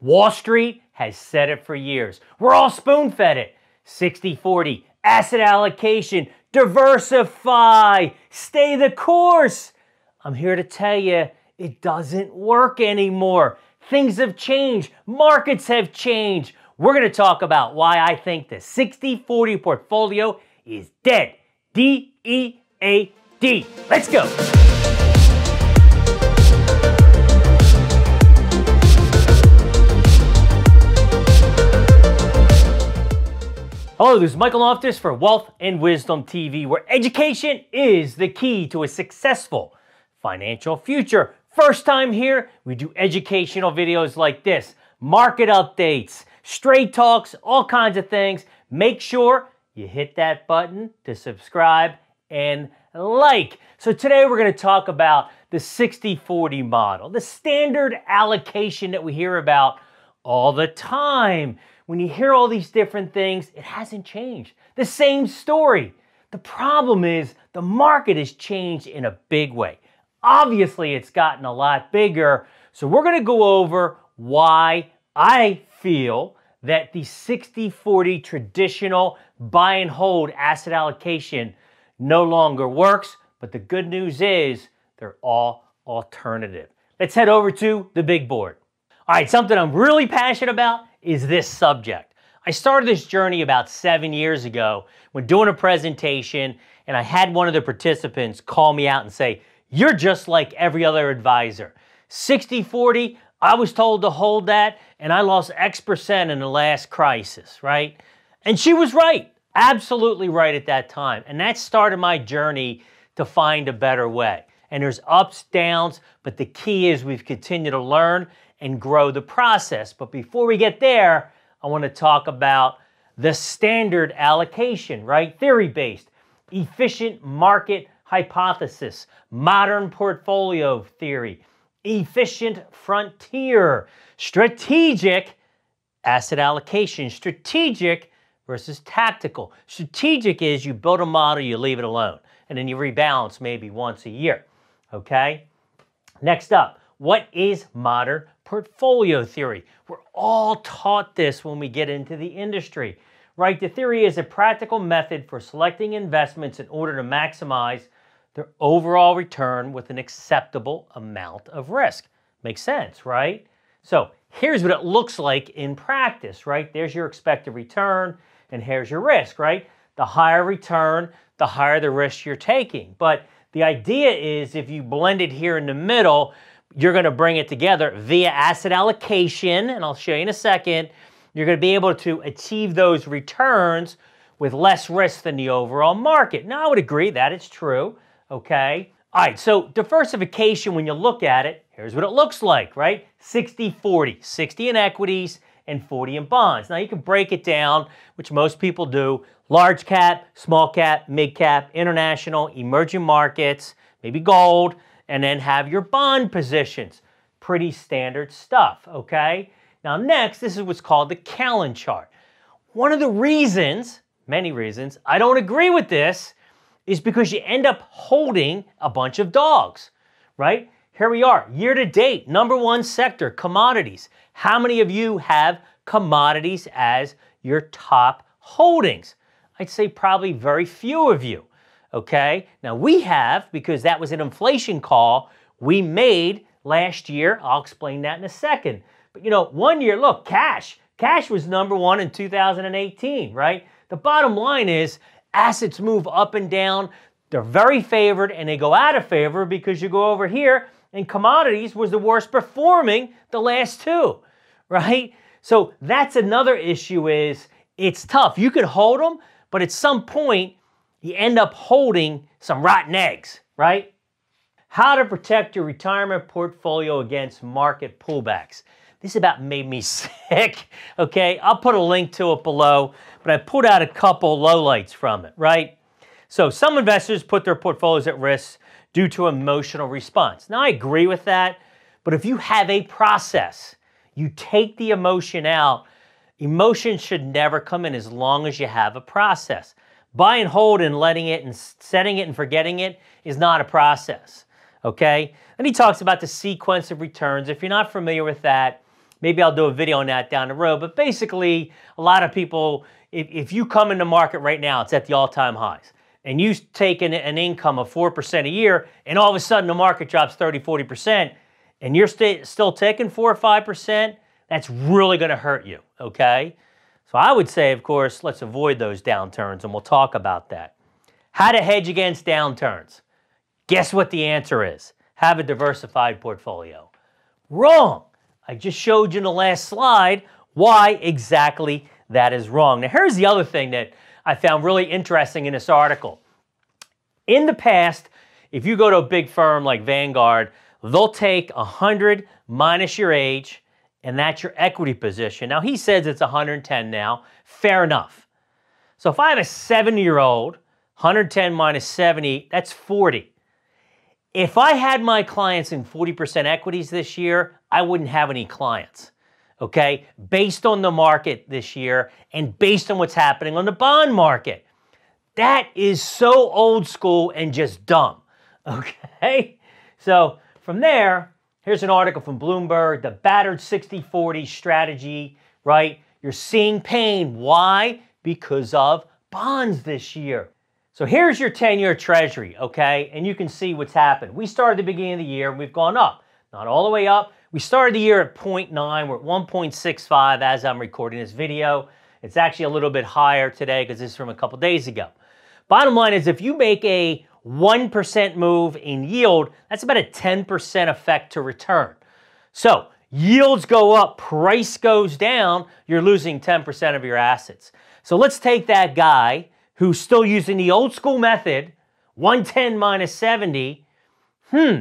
Wall Street has said it for years. We're all spoon fed it 60 40, asset allocation, diversify, stay the course. I'm here to tell you it doesn't work anymore. Things have changed, markets have changed. We're going to talk about why I think the 60 40 portfolio is dead. D E A D. Let's go. Hello, this is Michael Loftus for Wealth and Wisdom TV, where education is the key to a successful financial future. First time here, we do educational videos like this, market updates, straight talks, all kinds of things. Make sure you hit that button to subscribe and like. So today we're going to talk about the 60-40 model, the standard allocation that we hear about all the time when you hear all these different things, it hasn't changed. The same story. The problem is the market has changed in a big way. Obviously, it's gotten a lot bigger. So, we're going to go over why I feel that the 60 40 traditional buy and hold asset allocation no longer works. But the good news is they're all alternative. Let's head over to the big board. All right, something I'm really passionate about is this subject. I started this journey about seven years ago when doing a presentation, and I had one of the participants call me out and say, You're just like every other advisor. 60 40, I was told to hold that, and I lost X percent in the last crisis, right? And she was right, absolutely right at that time. And that started my journey to find a better way. And there's ups, downs, but the key is we've continued to learn and grow the process. But before we get there, I want to talk about the standard allocation, right? Theory based, efficient market hypothesis, modern portfolio theory, efficient frontier, strategic asset allocation, strategic versus tactical. Strategic is you build a model, you leave it alone, and then you rebalance maybe once a year. Okay? Next up, what is modern portfolio theory? We're all taught this when we get into the industry, right? The theory is a practical method for selecting investments in order to maximize their overall return with an acceptable amount of risk. Makes sense, right? So here's what it looks like in practice, right? There's your expected return, and here's your risk, right? The higher return, the higher the risk you're taking. But the idea is if you blend it here in the middle, you're going to bring it together via asset allocation, and I'll show you in a second. You're going to be able to achieve those returns with less risk than the overall market. Now, I would agree that it's true, okay? All right, so diversification, when you look at it, here's what it looks like, right? 60 40, 60 in equities and 40 in bonds. Now, you can break it down, which most people do large cap, small cap, mid cap, international, emerging markets, maybe gold and then have your bond positions. Pretty standard stuff, okay? Now next, this is what's called the Callan chart. One of the reasons, many reasons, I don't agree with this is because you end up holding a bunch of dogs, right? Here we are, year to date, number one sector, commodities. How many of you have commodities as your top holdings? I'd say probably very few of you okay? Now we have, because that was an inflation call we made last year. I'll explain that in a second. But you know, one year, look, cash. Cash was number one in 2018, right? The bottom line is assets move up and down. They're very favored and they go out of favor because you go over here and commodities was the worst performing the last two, right? So that's another issue is it's tough. You could hold them, but at some point you end up holding some rotten eggs, right? How to protect your retirement portfolio against market pullbacks. This about made me sick, okay? I'll put a link to it below, but I pulled out a couple lowlights from it, right? So some investors put their portfolios at risk due to emotional response. Now, I agree with that, but if you have a process, you take the emotion out, emotion should never come in as long as you have a process buy and hold and letting it and setting it and forgetting it is not a process. Okay? And he talks about the sequence of returns. If you're not familiar with that, maybe I'll do a video on that down the road. But basically, a lot of people, if, if you come in the market right now, it's at the all time highs, and you take an, an income of 4% a year, and all of a sudden the market drops 30, 40%, and you're st- still taking 4 or 5%, that's really gonna hurt you, okay? So I would say, of course, let's avoid those downturns, and we'll talk about that. How to hedge against downturns. Guess what the answer is? Have a diversified portfolio. Wrong. I just showed you in the last slide why exactly that is wrong. Now, here's the other thing that I found really interesting in this article. In the past, if you go to a big firm like Vanguard, they'll take 100 minus your age, and that's your equity position. Now, he says it's 110 now. Fair enough. So if I have a 70 year old, 110 minus 70, that's 40. If I had my clients in 40% equities this year, I wouldn't have any clients. Okay, based on the market this year and based on what's happening on the bond market. That is so old school and just dumb. Okay, so from there, Here's an article from Bloomberg the battered 60 40 strategy, right? You're seeing pain. Why? Because of bonds this year. So here's your 10 year treasury, okay? And you can see what's happened. We started the beginning of the year we've gone up, not all the way up. We started the year at 0.9, we're at 1.65 as I'm recording this video. It's actually a little bit higher today because this is from a couple days ago. Bottom line is if you make a 1% move in yield, that's about a 10% effect to return. So yields go up, price goes down, you're losing 10% of your assets. So let's take that guy who's still using the old school method, 110 minus 70. Hmm.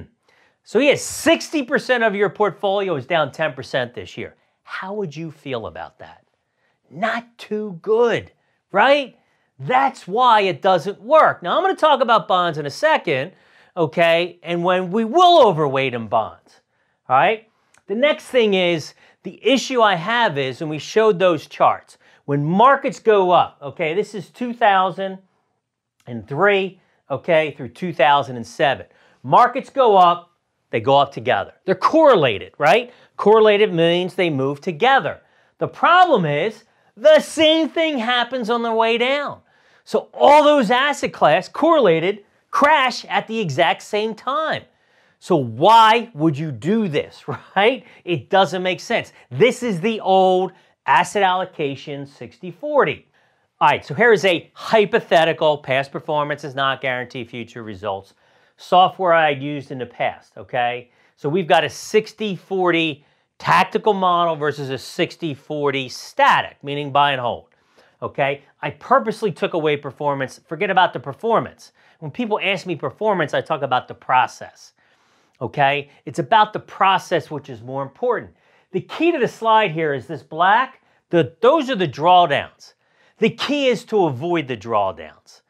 So he has 60% of your portfolio is down 10% this year. How would you feel about that? Not too good, right? That's why it doesn't work. Now, I'm going to talk about bonds in a second, okay, and when we will overweight in bonds, all right? The next thing is the issue I have is, and we showed those charts, when markets go up, okay, this is 2003, okay, through 2007. Markets go up, they go up together. They're correlated, right? Correlated means they move together. The problem is the same thing happens on the way down. So all those asset classes correlated crash at the exact same time. So why would you do this, right? It doesn't make sense. This is the old asset allocation 60-40. All right, so here is a hypothetical past performance is not guarantee future results software I used in the past, okay? So we've got a 60-40 tactical model versus a 60-40 static, meaning buy and hold okay? I purposely took away performance. Forget about the performance. When people ask me performance, I talk about the process, okay? It's about the process, which is more important. The key to the slide here is this black, the, those are the drawdowns. The key is to avoid the drawdowns,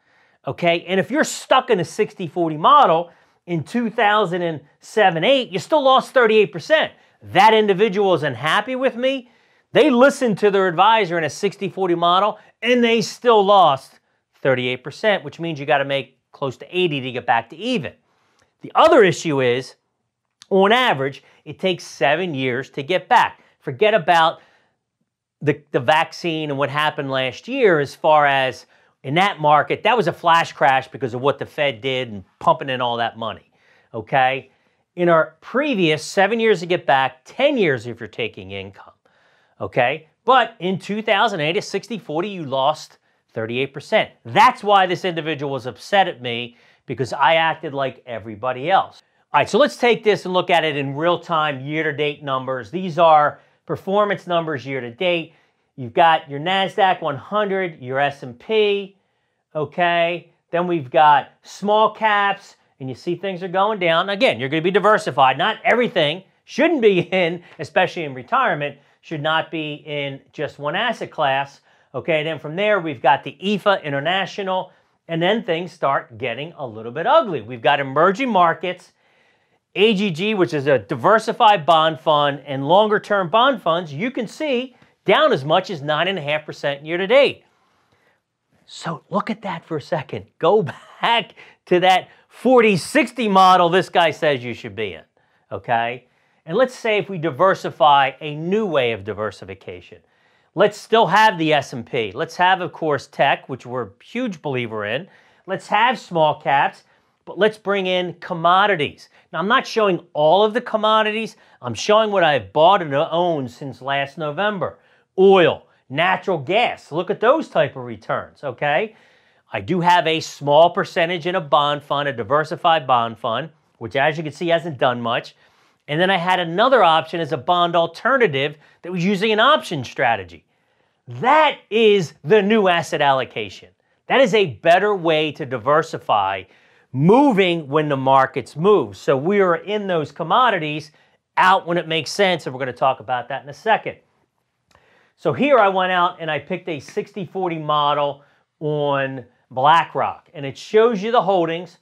okay? And if you're stuck in a 60-40 model in 2007-8, you still lost 38%. That individual is unhappy with me they listened to their advisor in a 60 40 model and they still lost 38%, which means you got to make close to 80 to get back to even. The other issue is, on average, it takes seven years to get back. Forget about the, the vaccine and what happened last year as far as in that market, that was a flash crash because of what the Fed did and pumping in all that money. Okay? In our previous seven years to get back, 10 years if you're taking income okay? But in 2008 at 60-40, you lost 38%. That's why this individual was upset at me because I acted like everybody else. All right, so let's take this and look at it in real time year-to-date numbers. These are performance numbers year-to-date. You've got your NASDAQ 100, your S&P, okay? Then we've got small caps, and you see things are going down. Again, you're going to be diversified. Not everything shouldn't be in, especially in retirement, should not be in just one asset class. Okay, then from there, we've got the EFA International, and then things start getting a little bit ugly. We've got emerging markets, AGG, which is a diversified bond fund, and longer term bond funds, you can see down as much as 9.5% year to date. So look at that for a second. Go back to that 40 60 model this guy says you should be in. Okay? And let's say if we diversify a new way of diversification, let's still have the S&P. Let's have, of course, tech, which we're a huge believer in. Let's have small caps, but let's bring in commodities. Now, I'm not showing all of the commodities. I'm showing what I've bought and owned since last November. Oil, natural gas. Look at those type of returns, okay? I do have a small percentage in a bond fund, a diversified bond fund, which as you can see hasn't done much. And then I had another option as a bond alternative that was using an option strategy. That is the new asset allocation. That is a better way to diversify moving when the markets move. So we are in those commodities, out when it makes sense, and we're going to talk about that in a second. So here I went out and I picked a 60-40 model on BlackRock, and it shows you the holdings,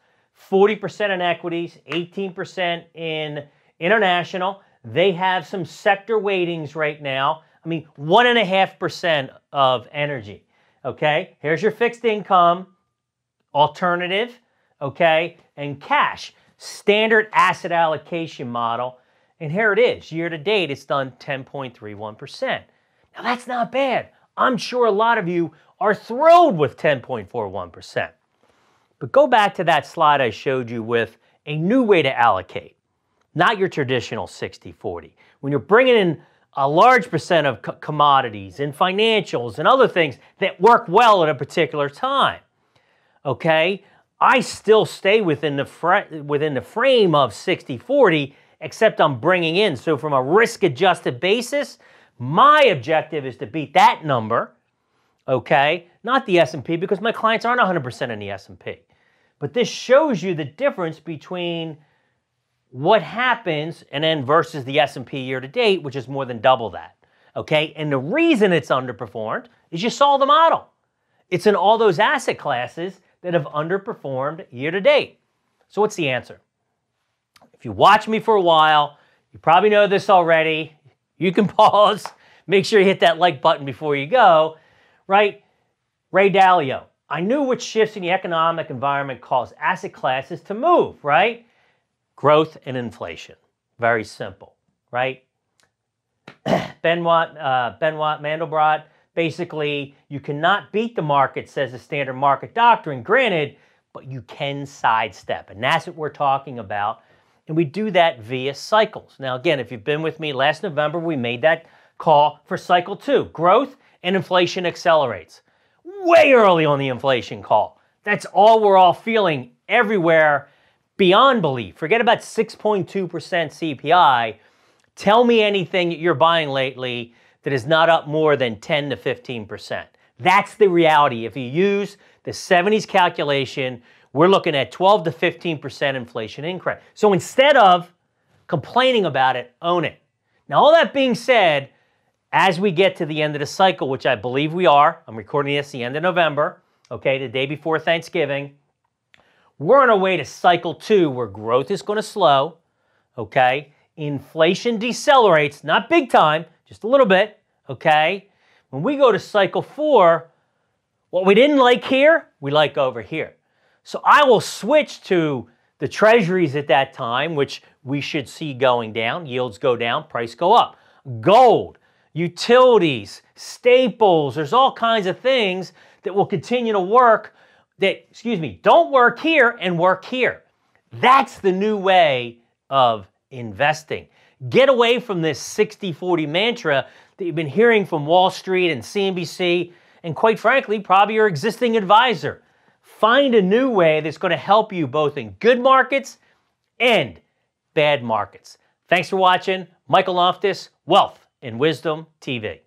40% in equities, 18% in International, they have some sector weightings right now. I mean, 1.5% of energy. Okay, here's your fixed income, alternative, okay, and cash, standard asset allocation model. And here it is, year to date, it's done 10.31%. Now that's not bad. I'm sure a lot of you are thrilled with 10.41%. But go back to that slide I showed you with a new way to allocate not your traditional 60 40. When you're bringing in a large percent of co- commodities and financials and other things that work well at a particular time, okay, I still stay within the, fr- within the frame of 60 40, except I'm bringing in. So, from a risk adjusted basis, my objective is to beat that number okay not the s&p because my clients aren't 100% in the s&p but this shows you the difference between what happens and then versus the S&P year to date, which is more than double that. Okay? And the reason it's underperformed is you saw the model. It's in all those asset classes that have underperformed year to date. So what's the answer? If you watch me for a while, you probably know this already. You can pause, make sure you hit that like button before you go, right? Ray Dalio. I knew which shifts in the economic environment cause asset classes to move, right? Growth and inflation. Very simple, right? Benoit, uh, Benoit Mandelbrot, basically, you cannot beat the market, says the standard market doctrine, granted, but you can sidestep. And that's what we're talking about. And we do that via cycles. Now, again, if you've been with me last November, we made that call for cycle two growth and inflation accelerates. Way early on the inflation call. That's all we're all feeling everywhere beyond belief. Forget about 6.2% CPI. Tell me anything you're buying lately that is not up more than 10 to 15%. That's the reality. If you use the 70s calculation, we're looking at 12 to 15% inflation increase. So instead of complaining about it, own it. Now, all that being said, as we get to the end of the cycle, which I believe we are, I'm recording this the end of November, okay, the day before Thanksgiving, we're on our way to cycle two where growth is going to slow, okay? Inflation decelerates, not big time, just a little bit, okay? When we go to cycle four, what we didn't like here, we like over here. So I will switch to the treasuries at that time, which we should see going down. Yields go down, price go up. Gold, utilities, staples, there's all kinds of things that will continue to work that, excuse me, don't work here and work here. That's the new way of investing. Get away from this 60 40 mantra that you've been hearing from Wall Street and CNBC, and quite frankly, probably your existing advisor. Find a new way that's going to help you both in good markets and bad markets. Thanks for watching. Michael Loftus, Wealth and Wisdom TV.